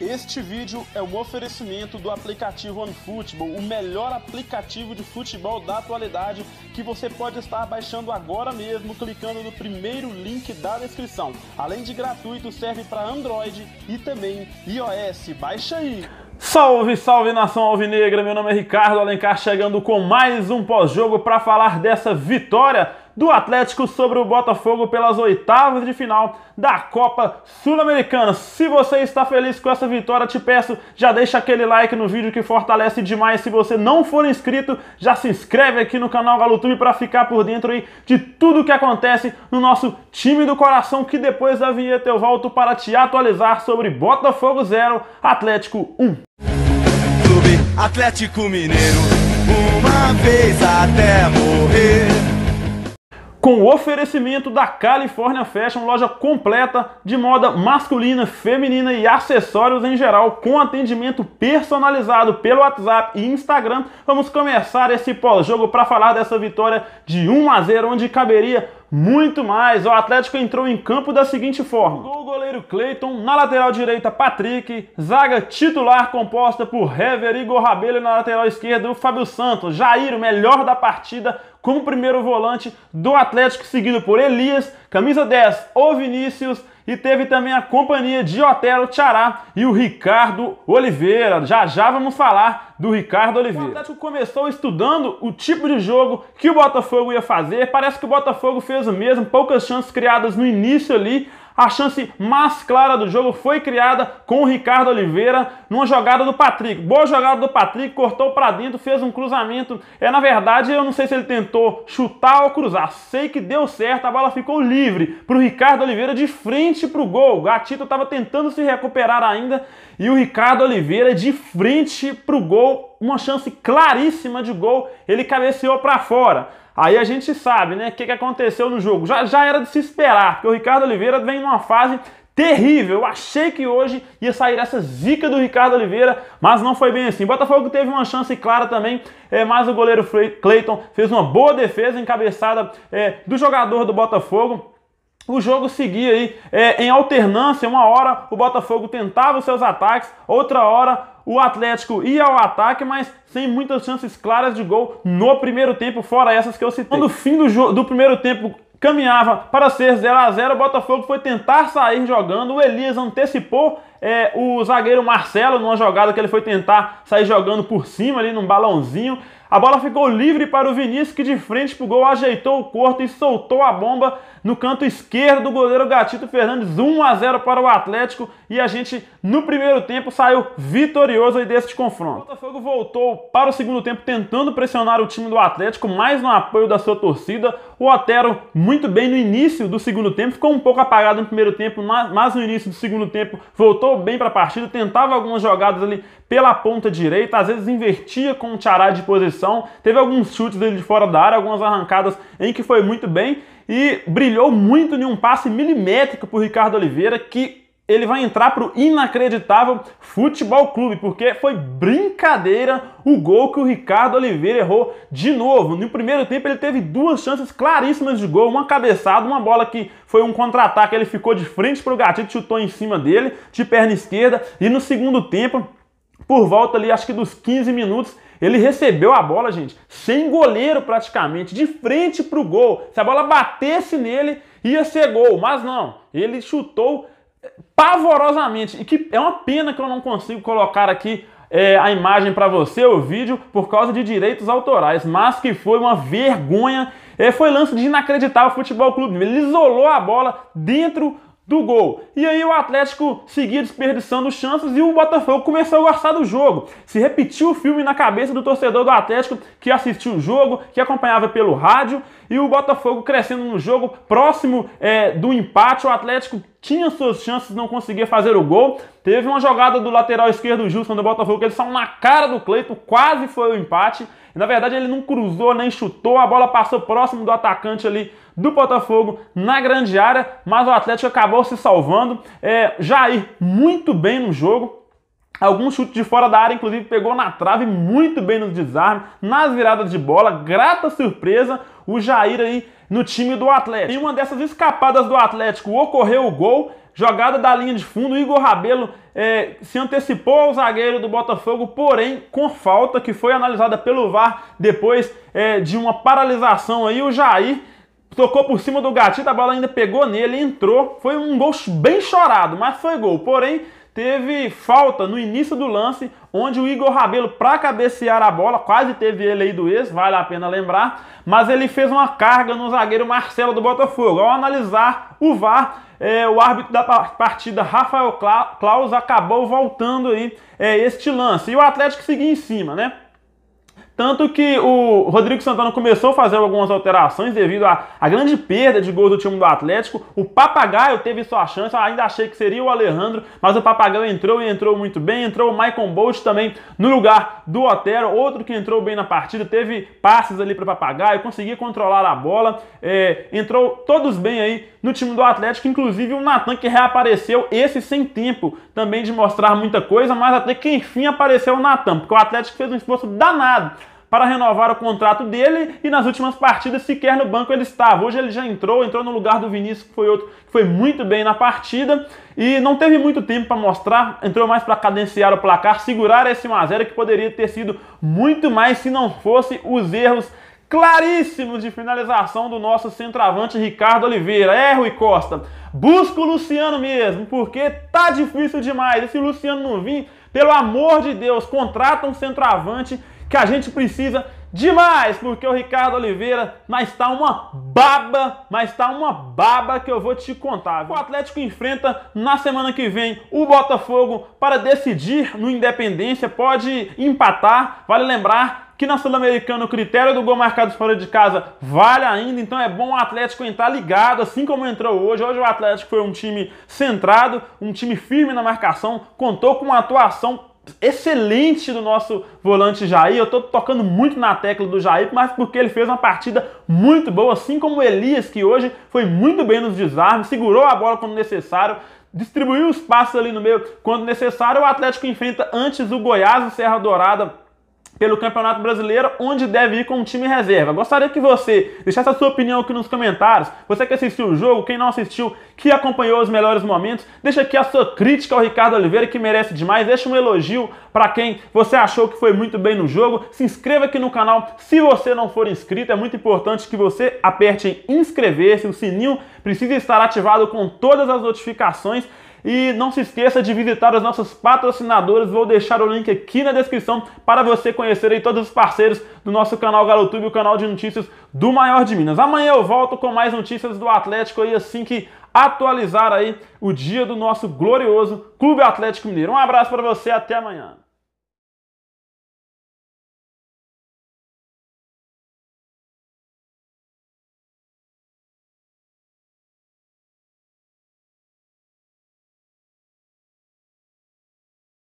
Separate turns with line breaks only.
Este vídeo é um oferecimento do aplicativo OneFootball, o melhor aplicativo de futebol da atualidade, que você pode estar baixando agora mesmo clicando no primeiro link da descrição. Além de gratuito, serve para Android e também iOS. Baixa aí! Salve, salve nação alvinegra! Meu nome é Ricardo Alencar, chegando com mais um pós-jogo para falar dessa vitória do Atlético sobre o Botafogo pelas oitavas de final da Copa Sul-Americana. Se você está feliz com essa vitória, te peço, já deixa aquele like no vídeo que fortalece demais. Se você não for inscrito, já se inscreve aqui no canal GaloTube para ficar por dentro aí de tudo que acontece no nosso time do coração, que depois da vinheta eu volto para te atualizar sobre Botafogo 0, Atlético 1. Clube Atlético Mineiro, uma vez até morrer com o oferecimento da California Fashion, loja completa de moda masculina, feminina e acessórios em geral, com atendimento personalizado pelo WhatsApp e Instagram. Vamos começar esse pós-jogo para falar dessa vitória de 1 a 0, onde caberia muito mais. O Atlético entrou em campo da seguinte forma: goleiro Cleiton, na lateral direita Patrick, zaga titular composta por Hever, e Rabelo e na lateral esquerda o Fábio Santos. Jair, o melhor da partida, como primeiro volante do Atlético, seguido por Elias, camisa 10, o Vinícius, e teve também a companhia de Otero Tchará e o Ricardo Oliveira. Já já vamos falar do Ricardo Oliveira. O Atlético começou estudando o tipo de jogo que o Botafogo ia fazer. Parece que o Botafogo fez o mesmo, poucas chances criadas no início ali. A chance mais clara do jogo foi criada com o Ricardo Oliveira numa jogada do Patrick. Boa jogada do Patrick, cortou para dentro, fez um cruzamento. É, na verdade, eu não sei se ele tentou chutar ou cruzar. Sei que deu certo, a bola ficou livre para o Ricardo Oliveira de frente para o gol. O Gatito estava tentando se recuperar ainda e o Ricardo Oliveira de frente para o gol, uma chance claríssima de gol, ele cabeceou para fora. Aí a gente sabe, né, o que, que aconteceu no jogo. Já, já era de se esperar, porque o Ricardo Oliveira vem numa fase terrível. Eu achei que hoje ia sair essa zica do Ricardo Oliveira, mas não foi bem assim. Botafogo teve uma chance clara também, é, mas o goleiro Clayton fez uma boa defesa encabeçada é, do jogador do Botafogo. O jogo seguia aí é, em alternância. Uma hora o Botafogo tentava os seus ataques, outra hora o Atlético ia ao ataque, mas sem muitas chances claras de gol no primeiro tempo, fora essas que eu citei. Quando o fim do, do primeiro tempo caminhava para ser 0 a 0 o Botafogo foi tentar sair jogando, o Elias antecipou é, o zagueiro Marcelo, numa jogada que ele foi tentar sair jogando por cima ali num balãozinho. A bola ficou livre para o Vinícius, que de frente pro gol ajeitou o corto e soltou a bomba no canto esquerdo do goleiro Gatito Fernandes. 1 a 0 para o Atlético e a gente, no primeiro tempo, saiu vitorioso aí deste confronto. O Botafogo voltou para o segundo tempo tentando pressionar o time do Atlético, mais no apoio da sua torcida. O Otero, muito bem no início do segundo tempo, ficou um pouco apagado no primeiro tempo, mas no início do segundo tempo voltou voltou bem para a partida, tentava algumas jogadas ali pela ponta direita, às vezes invertia com o Tchará de posição, teve alguns chutes dele de fora da área, algumas arrancadas em que foi muito bem e brilhou muito em um passe milimétrico para Ricardo Oliveira, que ele vai entrar para o inacreditável Futebol Clube, porque foi brincadeira o gol que o Ricardo Oliveira errou de novo. No primeiro tempo ele teve duas chances claríssimas de gol, uma cabeçada, uma bola que foi um contra-ataque, ele ficou de frente para o Gatito, chutou em cima dele, de perna esquerda, e no segundo tempo, por volta ali, acho que dos 15 minutos, ele recebeu a bola, gente, sem goleiro praticamente, de frente para o gol. Se a bola batesse nele, ia ser gol, mas não. Ele chutou pavorosamente. E que é uma pena que eu não consigo colocar aqui é, a imagem para você, o vídeo, por causa de direitos autorais, mas que foi uma vergonha. É, foi lance de inacreditável Futebol Clube. Ele isolou a bola dentro do gol. E aí o Atlético seguia desperdiçando chances e o Botafogo começou a gostar do jogo. Se repetiu o filme na cabeça do torcedor do Atlético que assistiu o jogo, que acompanhava pelo rádio e o Botafogo crescendo no jogo próximo é, do empate. O Atlético tinha suas chances, não conseguia fazer o gol. Teve uma jogada do lateral esquerdo, Gilson do Botafogo, que ele saiu na cara do Cleito, quase foi o empate. Na verdade, ele não cruzou nem chutou, a bola passou próximo do atacante ali do Botafogo na grande área, mas o Atlético acabou se salvando. É, Jair, muito bem no jogo, alguns chutes de fora da área, inclusive pegou na trave muito bem no desarme, nas viradas de bola, grata surpresa, o Jair aí no time do Atlético. Em uma dessas escapadas do Atlético ocorreu o gol, jogada da linha de fundo, Igor Rabelo é, se antecipou ao zagueiro do Botafogo, porém com falta que foi analisada pelo VAR depois é, de uma paralisação aí, o Jair tocou por cima do gatito, a bola ainda pegou nele, entrou, foi um gol bem chorado, mas foi gol, porém Teve falta no início do lance, onde o Igor Rabelo, para cabecear a bola, quase teve ele aí do ex, vale a pena lembrar, mas ele fez uma carga no zagueiro Marcelo do Botafogo. Ao analisar o VAR, é, o árbitro da partida, Rafael Claus, acabou voltando aí é, este lance. E o Atlético seguiu em cima, né? Tanto que o Rodrigo Santana começou a fazer algumas alterações devido à, à grande perda de gols do time do Atlético. O Papagaio teve sua chance, ainda achei que seria o Alejandro, mas o Papagaio entrou e entrou muito bem. Entrou o Michael Bolt também no lugar do Otero, outro que entrou bem na partida, teve passes ali para o Papagaio, conseguia controlar a bola. É, entrou todos bem aí no time do Atlético, inclusive o Natan que reapareceu, esse sem tempo também de mostrar muita coisa, mas até que enfim apareceu o Natan, porque o Atlético fez um esforço danado para renovar o contrato dele e nas últimas partidas sequer no banco ele estava. Hoje ele já entrou, entrou no lugar do Vinícius, que foi outro que foi muito bem na partida e não teve muito tempo para mostrar, entrou mais para cadenciar o placar, segurar esse 1 a 0 que poderia ter sido muito mais se não fosse os erros Claríssimos de finalização do nosso centroavante Ricardo Oliveira. É, Rui Costa, busca o Luciano mesmo, porque tá difícil demais. Esse Luciano não vir, pelo amor de Deus, contrata um centroavante que a gente precisa demais, porque o Ricardo Oliveira, mas tá uma baba, mas tá uma baba que eu vou te contar. O Atlético enfrenta na semana que vem o Botafogo para decidir no Independência, pode empatar. Vale lembrar que na Sul-Americana o critério do gol marcado fora de casa vale ainda, então é bom o Atlético entrar ligado, assim como entrou hoje. Hoje o Atlético foi um time centrado, um time firme na marcação, contou com uma atuação excelente do nosso volante Jair. Eu tô tocando muito na tecla do Jair, mas porque ele fez uma partida muito boa, assim como o Elias, que hoje foi muito bem nos desarmes, segurou a bola quando necessário, distribuiu os passos ali no meio quando necessário. O Atlético enfrenta antes o Goiás, o Serra Dourada pelo Campeonato Brasileiro, onde deve ir com o time reserva. Gostaria que você deixasse a sua opinião aqui nos comentários. Você que assistiu o jogo, quem não assistiu, que acompanhou os melhores momentos, deixa aqui a sua crítica ao Ricardo Oliveira, que merece demais. Deixa um elogio para quem você achou que foi muito bem no jogo. Se inscreva aqui no canal se você não for inscrito. É muito importante que você aperte em inscrever-se. O sininho precisa estar ativado com todas as notificações. E não se esqueça de visitar as nossas patrocinadoras, vou deixar o link aqui na descrição para você conhecer aí todos os parceiros do nosso canal GaloTube, o canal de notícias do maior de Minas. Amanhã eu volto com mais notícias do Atlético aí assim que atualizar aí o dia do nosso glorioso Clube Atlético Mineiro. Um abraço para você, até amanhã.